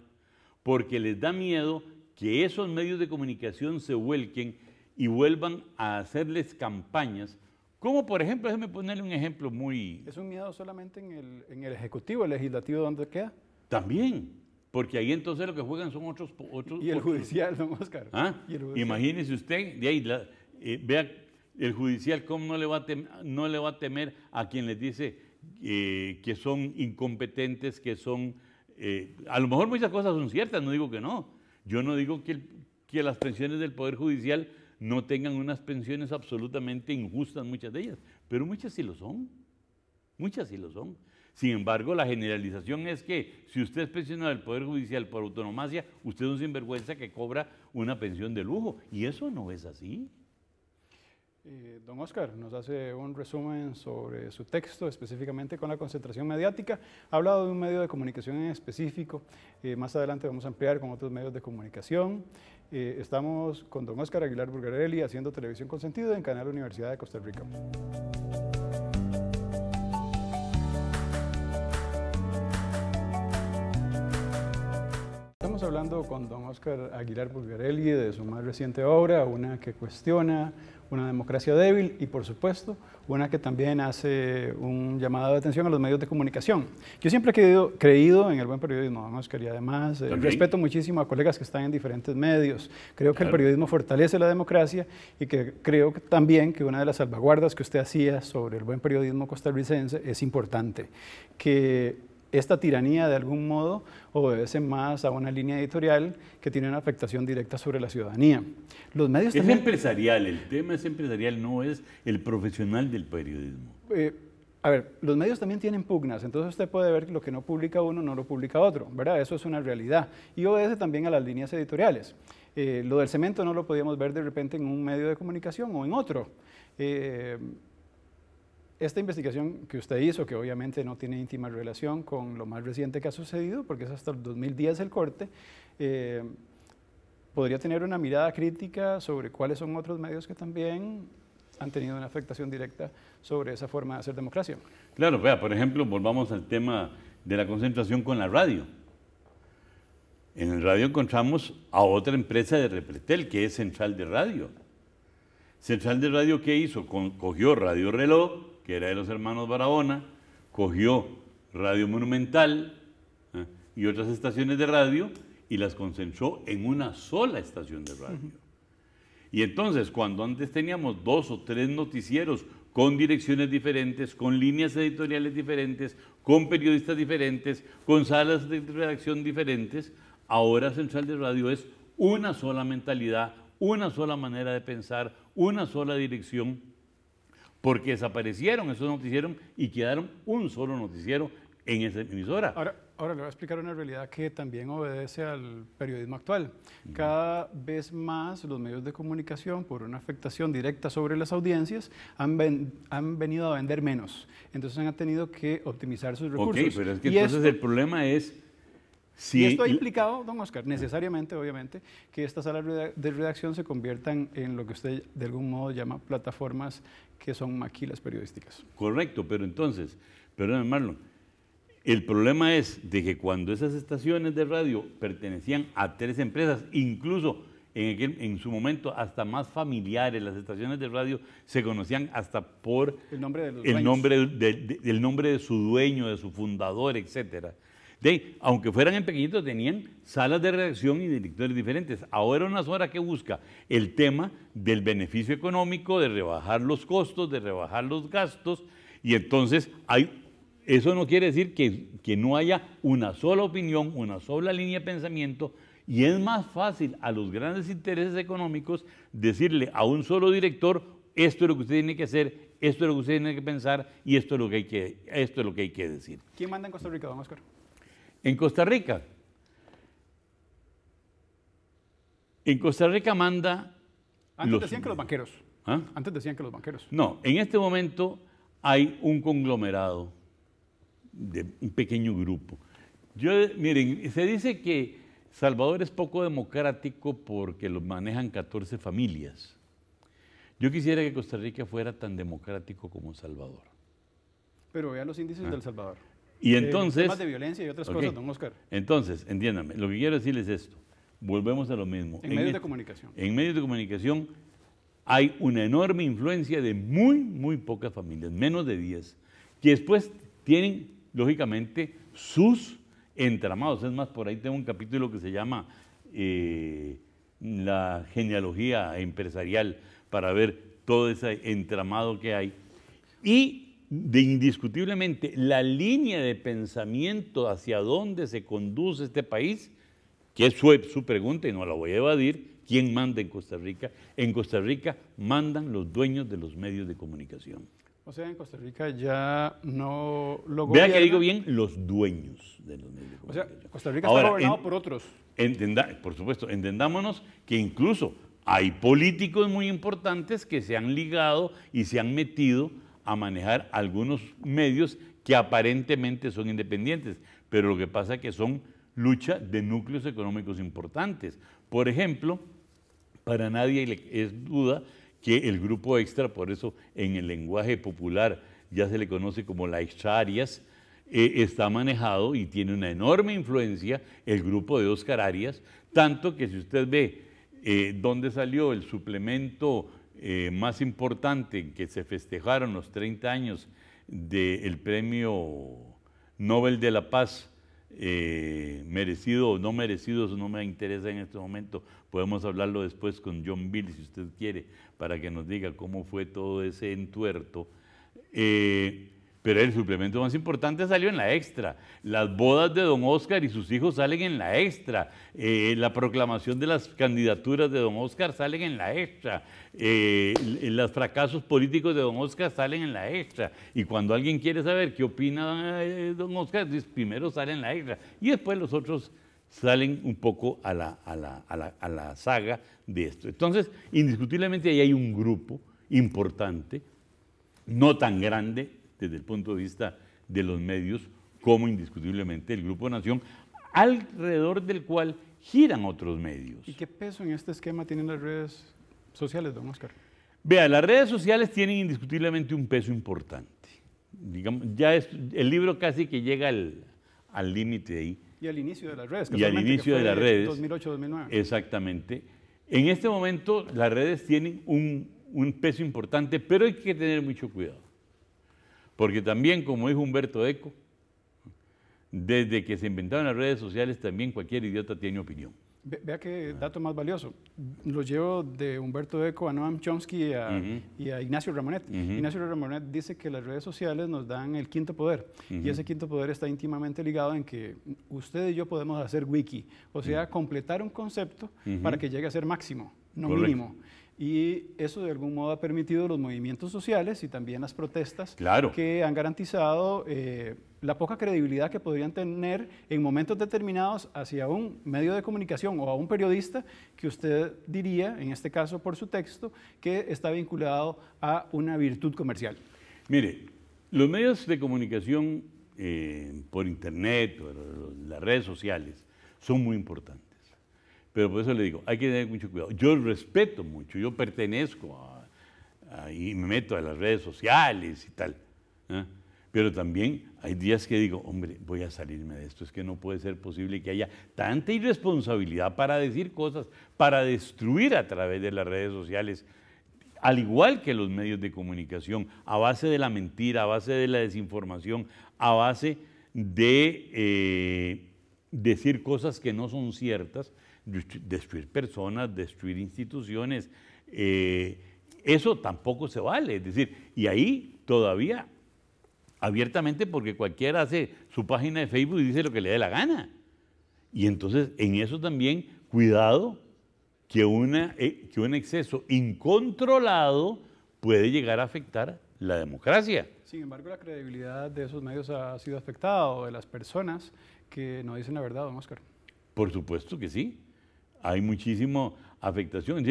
porque les da miedo que esos medios de comunicación se vuelquen y vuelvan a hacerles campañas como por ejemplo, déjeme ponerle un ejemplo muy... ¿Es un miedo solamente en el, en el Ejecutivo, el Legislativo, donde queda? También, porque ahí entonces lo que juegan son otros... otros y el judicial, don Oscar. ¿Ah? Imagínese usted, de ahí, eh, vea, el judicial cómo no le, va a temer, no le va a temer a quien les dice eh, que son incompetentes, que son... Eh, a lo mejor muchas cosas son ciertas, no digo que no. Yo no digo que las pensiones del Poder Judicial no tengan unas pensiones absolutamente injustas, muchas de ellas, pero muchas sí lo son, muchas sí lo son. Sin embargo, la generalización es que si usted es pensionado del Poder Judicial por autonomía, usted es un sinvergüenza que cobra una pensión de lujo, y eso no es así. Eh, don Oscar nos hace un resumen sobre su texto, específicamente con la concentración mediática. Ha hablado de un medio de comunicación en específico. Eh, más adelante vamos a ampliar con otros medios de comunicación. Eh, estamos con don Oscar Aguilar Bulgarelli haciendo televisión con sentido en Canal Universidad de Costa Rica. Estamos hablando con don Oscar Aguilar Bulgarelli de su más reciente obra, una que cuestiona una democracia débil y, por supuesto, una que también hace un llamado de atención a los medios de comunicación. Yo siempre he creído, en el buen periodismo, no quería además eh, respeto muchísimo a colegas que están en diferentes medios. Creo que el periodismo fortalece la democracia y que creo también que una de las salvaguardas que usted hacía sobre el buen periodismo costarricense es importante, que esta tiranía de algún modo obedece más a una línea editorial que tiene una afectación directa sobre la ciudadanía. Los medios es empresarial, el tema es empresarial, no es el profesional del periodismo. Eh, a ver, los medios también tienen pugnas, entonces usted puede ver que lo que no publica uno no lo publica otro, ¿verdad? Eso es una realidad y obedece también a las líneas editoriales. Eh, lo del cemento no lo podíamos ver de repente en un medio de comunicación o en otro. Eh, esta investigación que usted hizo, que obviamente no tiene íntima relación con lo más reciente que ha sucedido, porque es hasta el 2010 el corte, eh, podría tener una mirada crítica sobre cuáles son otros medios que también han tenido una afectación directa sobre esa forma de hacer democracia. Claro, vea, por ejemplo, volvamos al tema de la concentración con la radio. En el radio encontramos a otra empresa de Repretel, que es Central de Radio. Central de Radio, ¿qué hizo? Cogió Radio Reloj, que era de los hermanos Barahona, cogió Radio Monumental ¿eh? y otras estaciones de radio y las concentró en una sola estación de radio. Y entonces, cuando antes teníamos dos o tres noticieros con direcciones diferentes, con líneas editoriales diferentes, con periodistas diferentes, con salas de redacción diferentes, ahora Central de Radio es una sola mentalidad, una sola manera de pensar, una sola dirección porque desaparecieron esos noticieros y quedaron un solo noticiero en esa emisora. Ahora, ahora le voy a explicar una realidad que también obedece al periodismo actual. Cada vez más los medios de comunicación, por una afectación directa sobre las audiencias, han, venido a vender menos. Entonces han tenido que optimizar sus recursos. Ok, pero es que entonces el problema es esto ha implicado, don Oscar, necesariamente, obviamente, que estas salas de redacción se conviertan en lo que usted de algún modo llama plataformas que son maquilas periodísticas. Correcto, pero entonces, perdóname Marlon, el problema es de que cuando esas estaciones de radio pertenecían a tres empresas, incluso en, su momento hasta más familiares, las estaciones de radio se conocían hasta por el nombre, nombre, el nombre de su dueño, de su fundador, etc aunque fueran en pequeñitos, tenían salas de redacción y directores diferentes. Ahora una zona que busca el tema del beneficio económico, de rebajar los costos, de rebajar los gastos, y entonces hay, eso no quiere decir que, no haya una sola opinión, una sola línea de pensamiento, y es más fácil a los grandes intereses económicos decirle a un solo director, esto es lo que usted tiene que hacer, esto es lo que usted tiene que pensar y esto es lo que hay que, esto es lo que, hay que decir. ¿Quién manda en Costa Rica, don Oscar? en Costa Rica. En Costa Rica manda... Antes decían que los banqueros. ¿Ah? Antes decían que los banqueros. No, en este momento hay un conglomerado de un pequeño grupo. Yo, miren, se dice que Salvador es poco democrático porque lo manejan 14 familias. Yo quisiera que Costa Rica fuera tan democrático como Salvador. Pero vean los índices ah. del Salvador. Y entonces... de violencia y otras cosas, don Oscar. Entonces, entiéndame, lo que quiero decirles es esto. Volvemos a lo mismo. En, medios e- de comunicación. En medios de comunicación hay una enorme influencia de muy, muy pocas familias, menos de 10, que después tienen, lógicamente, sus entramados. Es más, por ahí tengo un capítulo que se llama eh, La genealogía empresarial para ver todo ese entramado que hay. Y de indiscutiblemente la línea de pensamiento hacia dónde se conduce este país, que es su, pregunta y no la voy a evadir, ¿quién manda en Costa Rica? En Costa Rica mandan los dueños de los medios de comunicación. O sea, en Costa Rica ya no lo Vea que digo bien, los dueños de los medios de comunicación. O sea, Costa Rica está gobernado por otros. por supuesto, entendámonos que incluso hay políticos muy importantes que se han ligado y se han metido a manejar algunos medios que aparentemente son independientes, pero lo que pasa es que son lucha de núcleos económicos importantes. Por ejemplo, para nadie es duda que el grupo extra, por eso en el lenguaje popular ya se le conoce como la extra Arias, eh, está manejado y tiene una enorme influencia el grupo de Oscar Arias, tanto que si usted ve eh, dónde salió el suplemento eh, más importante que se festejaron los 30 años del premio Nobel de la Paz, eh, merecido o no merecido, eso no me interesa en este momento. Podemos hablarlo después con John Bill, si usted quiere, para que nos diga cómo fue todo ese entuerto. Eh, pero el suplemento más importante salió en la extra. Las bodas de don Oscar y sus hijos salen en la extra. Eh, la proclamación de las candidaturas de don Oscar salen en la extra. Eh, los fracasos políticos de don Oscar salen en la extra. Y cuando alguien quiere saber qué opina eh, don Oscar, primero sale en la extra. Y después los otros salen un poco a a la, a la saga de esto. Entonces, indiscutiblemente ahí hay un grupo importante, no tan grande, desde el punto de vista de los medios, como indiscutiblemente el Grupo Nación, alrededor del cual giran otros medios. ¿Y qué peso en este esquema tienen las redes sociales, don Oscar? Vea, las redes sociales tienen indiscutiblemente un peso importante. Digamos, ya el libro casi que llega al límite ahí. Y al inicio de las redes. Y al inicio de las redes. 2008-2009. Exactamente. En este momento las redes tienen un peso importante, pero hay que tener mucho cuidado. Porque también, como dijo Humberto Eco, desde que se inventaron las redes sociales, también cualquier idiota tiene opinión. vea qué dato más valioso. Lo llevo de Humberto Eco a Noam Chomsky y a, Ignacio Ramonet. Ignacio Ramonet dice que las redes sociales nos dan el quinto poder. Y ese quinto poder está íntimamente ligado en que usted y yo podemos hacer wiki. O sea, completar un concepto para que llegue a ser máximo, no mínimo. Y eso de algún modo ha permitido los movimientos sociales y también las protestas que han garantizado eh, la poca credibilidad que podrían tener en momentos determinados hacia un medio de comunicación o a un periodista que usted diría, en este caso por su texto, que está vinculado a una virtud comercial. Mire, los medios de comunicación eh, por Internet, o las redes sociales, son muy importantes. Pero por eso le digo, hay que tener mucho cuidado. Yo respeto mucho, yo pertenezco y me meto a las redes sociales y tal. ¿eh? Pero también hay días que digo, hombre, voy a salirme de esto, es que no puede ser posible que haya tanta irresponsabilidad para decir cosas, para destruir a través de las redes sociales, al igual que los medios de comunicación, a base de la mentira, a base de la desinformación, a base de... Eh, decir cosas que no son ciertas, destruir personas, destruir instituciones. Eh, eso tampoco se vale. Es decir, y ahí todavía abiertamente porque cualquiera hace su página de Facebook y dice lo que le dé la gana. Y entonces en eso también cuidado que, una, eh, que un exceso incontrolado puede llegar a afectar la democracia. Sin embargo, la credibilidad de esos medios ha sido afectada o de las personas que no dicen la verdad, don Oscar. Por supuesto que sí. Hay muchísima afectación.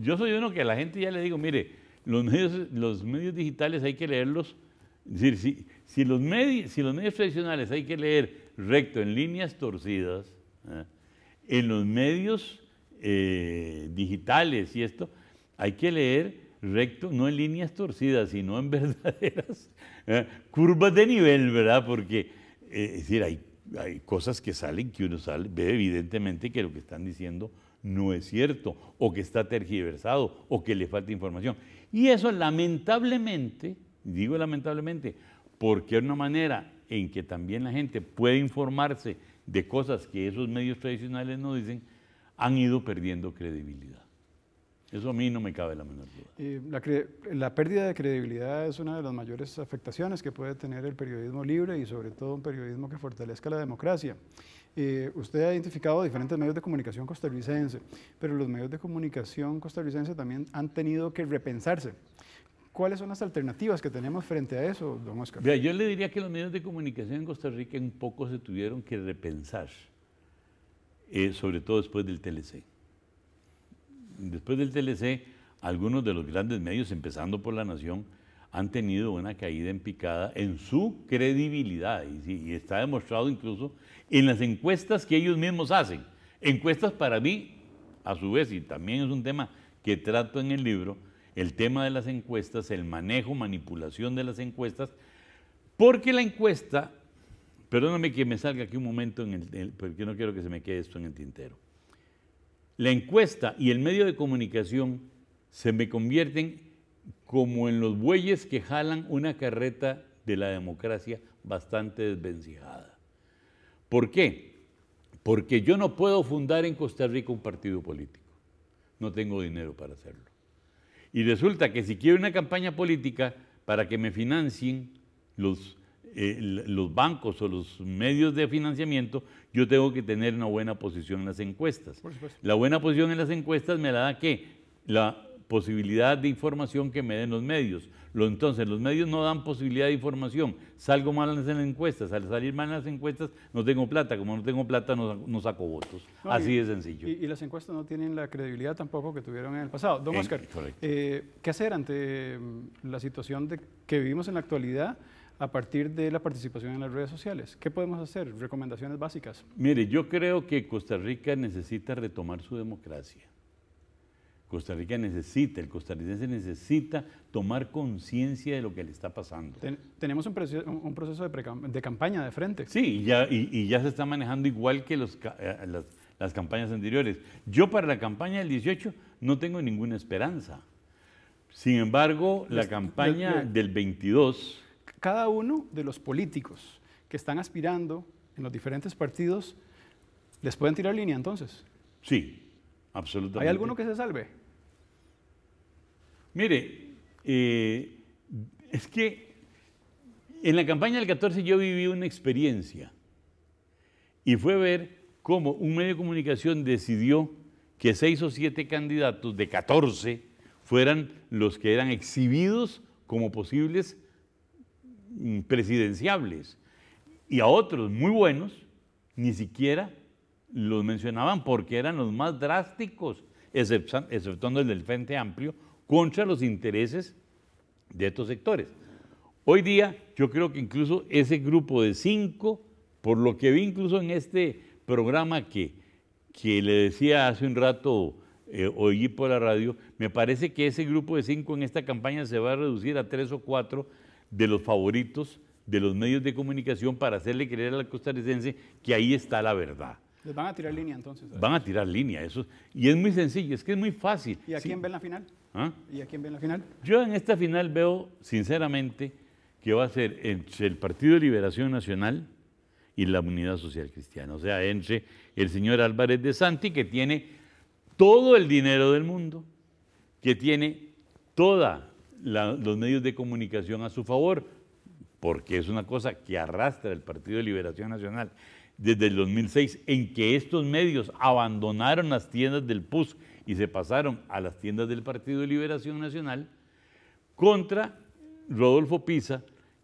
yo soy uno que a la gente ya le digo, mire, los medios, los medios digitales hay que leerlos. Es decir, si, si los medios, si los medios tradicionales hay que leer recto en líneas torcidas, ¿eh? en los medios eh, digitales y esto, hay que leer recto, no en líneas torcidas, sino en verdaderas ¿eh? curvas de nivel, ¿verdad? Porque, es decir, hay hay cosas que salen que uno sale, ve evidentemente que lo que están diciendo no es cierto, o que está tergiversado, o que le falta información. Y eso lamentablemente, digo lamentablemente, porque es una manera en que también la gente puede informarse de cosas que esos medios tradicionales no dicen, han ido perdiendo credibilidad. Eso a mí no me cabe la menor duda. Eh, la, pérdida de credibilidad es una de las mayores afectaciones que puede tener el periodismo libre y sobre todo un periodismo que fortalezca la democracia. Eh, usted ha identificado diferentes medios de comunicación costarricense, pero los medios de comunicación costarricense también han tenido que repensarse. ¿Cuáles son las alternativas que tenemos frente a eso, don Oscar? yo le diría que los medios de comunicación en Costa Rica un poco se tuvieron que repensar, eh, sobre todo después del TLC después del TLC, algunos de los grandes medios, empezando por La Nación, han tenido una caída en picada en su credibilidad y, está demostrado incluso en las encuestas que ellos mismos hacen. Encuestas para mí, a su vez, y también es un tema que trato en el libro, el tema de las encuestas, el manejo, manipulación de las encuestas, porque la encuesta, perdóname que me salga aquí un momento, en el, porque no quiero que se me quede esto en el tintero. La encuesta y el medio de comunicación se me convierten como en los bueyes que jalan una carreta de la democracia bastante desvencijada. ¿Por qué? Porque yo no puedo fundar en Costa Rica un partido político. No tengo dinero para hacerlo. Y resulta que si quiero una campaña política para que me financien los eh, los bancos o los medios de financiamiento, yo tengo que tener una buena posición en las encuestas. La buena posición en las encuestas me la da qué? La posibilidad de información que me den los medios. Lo, entonces, los medios no dan posibilidad de información. Salgo mal en las encuestas. Al salir mal en las encuestas, no tengo plata. Como no tengo plata, no, no saco votos. Así de sencillo. Y, las encuestas no tienen la credibilidad tampoco que tuvieron en el pasado. Don eh, Oscar, eh, ¿qué hacer ante mm, la situación de, que vivimos en la actualidad? a partir de la participación en las redes sociales. ¿Qué podemos hacer? Recomendaciones básicas. Mire, yo creo que Costa Rica necesita retomar su democracia. Costa Rica necesita, el costarricense necesita tomar conciencia de lo que le está pasando. tenemos un, proceso, de, campaña de frente. Sí, y ya, ya se está manejando igual que los, eh, las, las campañas anteriores. Yo para la campaña del 18 no tengo ninguna esperanza. Sin embargo, la campaña del 22 cada uno de los políticos que están aspirando en los diferentes partidos, ¿les pueden tirar línea entonces? Sí, absolutamente. ¿Hay alguno que se salve? Mire, eh, es que en la campaña del 14 yo viví una experiencia y fue ver cómo un medio de comunicación decidió que seis o siete candidatos de 14 fueran los que eran exhibidos como posibles presidenciables y a otros muy buenos ni siquiera los mencionaban porque eran los más drásticos, exceptuando el del Frente Amplio, contra los intereses de estos sectores. Hoy día yo creo que incluso ese grupo de cinco, por lo que vi incluso en este programa que, que le decía hace un rato, eh, oí por la radio, me parece que ese grupo de cinco en esta campaña se va a reducir a tres o cuatro de los favoritos de los medios de comunicación para hacerle creer al costarricense que ahí está la verdad. ¿Les van a tirar línea entonces? Van a tirar línea, eso. Y es muy sencillo, es que es muy fácil. ¿Y a quién ven la final? ¿Ah? ¿Y a quién ven la final? Yo en esta final veo, sinceramente, que va a ser entre el Partido de Liberación Nacional y la Unidad Social Cristiana. O sea, entre el señor Álvarez de Santi, que tiene todo el dinero del mundo, que tiene toda los medios de comunicación a su favor, porque es una cosa que arrastra el Partido de Liberación Nacional desde el 2006, en que estos medios abandonaron las tiendas del PUS y se pasaron a las tiendas del Partido de Liberación Nacional, contra Rodolfo Pisa,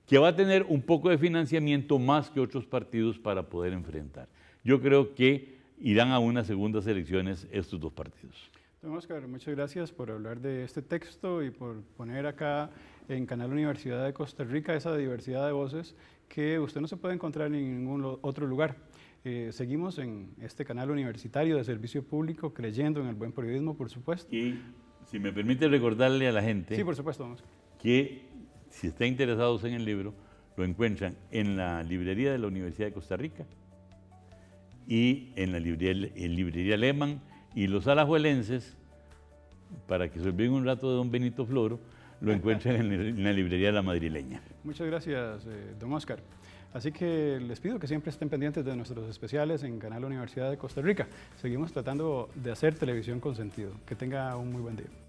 que va a tener un poco de financiamiento más que otros partidos para poder enfrentar. Yo creo que irán a unas segundas elecciones estos dos partidos. Don Oscar, muchas gracias por hablar de este texto y por poner acá en Canal Universidad de Costa Rica esa diversidad de voces que usted no se puede encontrar en ningún otro lugar. Eh, seguimos en este canal universitario de servicio público, creyendo en el buen periodismo, por supuesto. Y si me permite recordarle a la gente. Sí, por supuesto, Que si está interesados en el libro, lo encuentran en la librería de la Universidad de Costa Rica y en la librería, Lehmann, librería y los alajuelenses, para que se olviden un rato de don Benito Floro, lo encuentren en la librería de La Madrileña. Muchas gracias, eh, don Oscar. Así que les pido que siempre estén pendientes de nuestros especiales en Canal Universidad de Costa Rica. Seguimos tratando de hacer televisión con sentido. Que tenga un muy buen día.